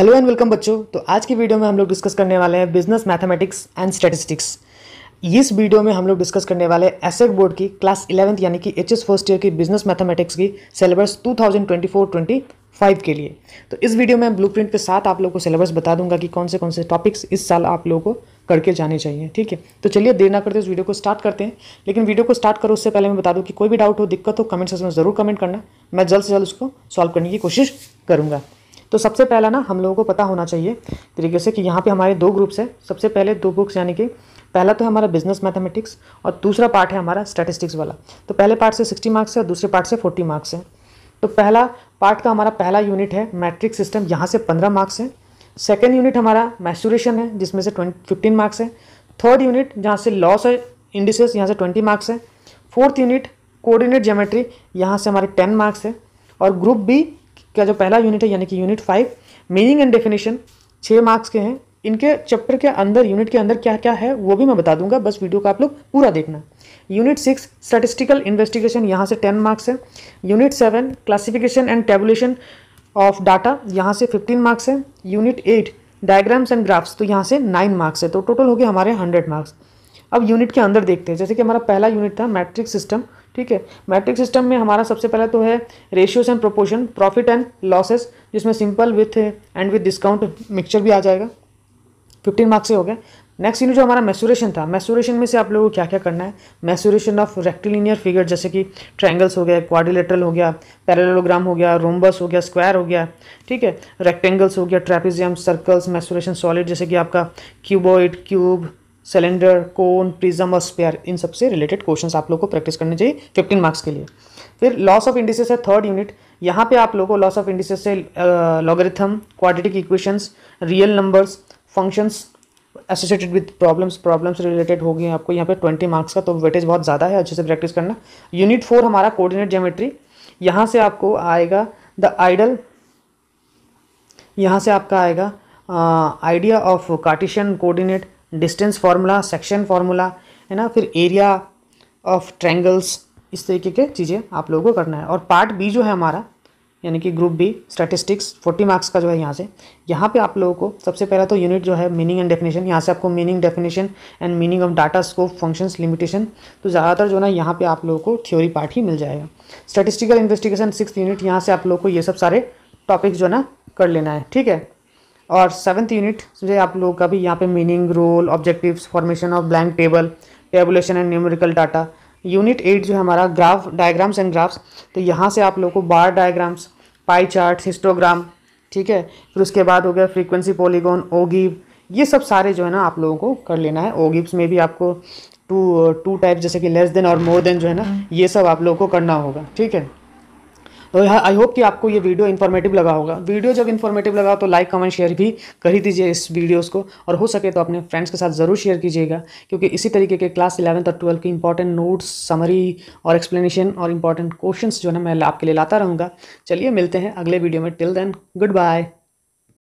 hello and welcome बच्चों तो आज की वीडियो में हम लोग डिस्कस करने वाले हैं बिजनेस मैथमेटिक्स एंड स्टैटिस्टिक्स इस वीडियो में हम लोग डिस्कस करने वाले एसेक बोर्ड की क्लास इलेवंथ यानी कि एच एस फर्स्ट ईयर की बिजनेस मैथमेटिक्स की सिलेबस 2024-25 के लिए तो इस वीडियो में ब्लू प्रिंट के साथ आप लोग को सिलेबस बता दूंगा कि कौन से कौन से टॉपिक्स इस साल आप लोगों को करके जाने चाहिए ठीक है तो चलिए देर ना करते उस वीडियो को स्टार्ट करते हैं लेकिन वीडियो को स्टार्ट करो उससे पहले मैं बता दूँ कि कोई भी डाउट हो दिक्कत हो कमेंट सेक्शन में ज़रूर कमेंट करना मैं जल्द से जल्द उसको सॉल्व करने की कोशिश करूँगा तो सबसे पहला ना हम लोगों को पता होना चाहिए तरीके से कि यहाँ पे हमारे दो ग्रुप्स हैं सबसे पहले दो बुक्स यानी कि पहला तो है हमारा बिजनेस मैथमेटिक्स और दूसरा पार्ट है हमारा स्टैटिस्टिक्स वाला तो पहले पार्ट से सिक्सटी मार्क्स है और दूसरे पार्ट से फोर्टी मार्क्स है तो पहला पार्ट का हमारा पहला यूनिट है मैट्रिक सिस्टम यहाँ से पंद्रह मार्क्स है सेकेंड यूनिट हमारा मैसूरेशन है जिसमें से ट्वेंटी फिफ्टीन मार्क्स है थर्ड यूनिट जहाँ से लॉस है इंडिसेस यहाँ से ट्वेंटी मार्क्स है फोर्थ यूनिट कोऑर्डिनेट ज्योमेट्री यहाँ से हमारे टेन मार्क्स है और ग्रुप बी का जो पहला यूनिट है यानी कि unit five meaning and definition छः मार्क्स के हैं इनके चैप्टर के अंदर यूनिट के अंदर क्या क्या है वो भी मैं बता दूंगा बस वीडियो का आप लोग पूरा देखना यूनिट सिक्स स्टैटिस्टिकल इन्वेस्टिगेशन यहाँ से टेन मार्क्स है unit seven classification and tabulation of data यहाँ से फिफ्टीन मार्क्स है unit eight diagrams and graphs तो यहाँ से नाइन मार्क्स है तो टोटल हो गए हमारे हंड्रेड मार्क्स अब यूनिट के अंदर देखते हैं जैसे कि हमारा पहला यूनिट था मैट्रिक सिस्टम ठीक है मैट्रिक सिस्टम में हमारा सबसे पहला तो है ratios and proportion profit and losses जिसमें simple with and with discount mixture भी आ जाएगा फिफ्टीन मार्क्स से हो गया नेक्स्ट यूनिट जो हमारा मैसूरेशन था मैसूरेशन में से आप लोगों को क्या क्या करना है मैसूरेशन ऑफ रेक्टिलिनियर फिगर जैसे कि ट्रायंगल्स हो गया क्वाड्रिलेटरल हो गया पैरेललोग्राम हो गया रोम्बस हो गया स्क्वायर हो गया ठीक है रेक्टेंगल्स हो गया ट्रेपिजियम सर्कल्स मैसूरेशन सॉलिड जैसे कि आपका cuboid cube cylinder cone prism और स्पेयर इन सबसे रिलेटेड क्वेश्चंस आप लोग को प्रैक्टिस करने चाहिए फिफ्टीन मार्क्स के लिए फिर लॉस ऑफ इंडिसेस है थर्ड यूनिट यहाँ पे आप लोगों को लॉस ऑफ इंडिसेस से logarithm quadratic equations real numbers functions associated with problems problems related होगी आपको यहाँ पे ट्वेंटी मार्क्स का तो वेटेज बहुत ज़्यादा है अच्छे से प्रैक्टिस करना यूनिट फोर हमारा कोऑर्डिनेट ज्योमेट्री यहाँ से आपको आएगा द आइडल यहाँ से आपका आएगा idea of Cartesian coordinate distance formula section formula है ना फिर एरिया ऑफ ट्रैंगल्स इस तरीके के चीज़ें आप लोगों को करना है और पार्ट बी जो है हमारा यानी कि group B statistics forty marks का जो है यहाँ से यहाँ पे आप लोगों को सबसे पहला तो यूनिट जो है मीनिंग एंड डेफिनेशन यहाँ से आपको meaning definition and meaning of data scope functions limitation तो ज़्यादातर जो ना यहाँ पे आप लोगों को थ्योरी पार्ट ही मिल जाएगा स्टैटिस्टिकल इन्वेस्टिगेशन सिक्स यूनिट यहाँ से आप लोग को ये सब सारे टॉपिक्स जो ना कर लेना है ठीक है और सेवन्थ यूनिट से आप लोगों का भी यहाँ पे meaning role objectives formation of blank table tabulation and numerical data unit eight जो है हमारा ग्राफ डायग्राम्स एंड ग्राफ्स तो यहाँ से आप लोग को bar diagrams pie chart histogram ठीक है फिर उसके बाद हो गया फ्रीक्वेंसी पॉलीगॉन ओगीव ये सब सारे जो है ना आप लोगों को कर लेना है ओगिव्स में भी आपको टू टू टाइप जैसे कि लेस देन और मोर देन जो है ना ये सब आप लोगों को करना होगा ठीक है तो आई होप कि आपको ये वीडियो इन्फॉर्मेटिव लगा होगा वीडियो जब इन्फॉर्मेटिव लगा तो लाइक कमेंट शेयर भी कर ही दीजिए इस वीडियोस को और हो सके तो अपने फ्रेंड्स के साथ ज़रूर शेयर कीजिएगा क्योंकि इसी तरीके के क्लास इलेवंथ और ट्वेल्थ की इंपॉर्टेंट नोट्स समरी और एक्सप्लेनेशन और इंपॉर्टेंट क्वेश्चन जो है मैं आपके लिए लाता रहूँगा चलिए मिलते हैं अगले वीडियो में टिल देन गुड बाय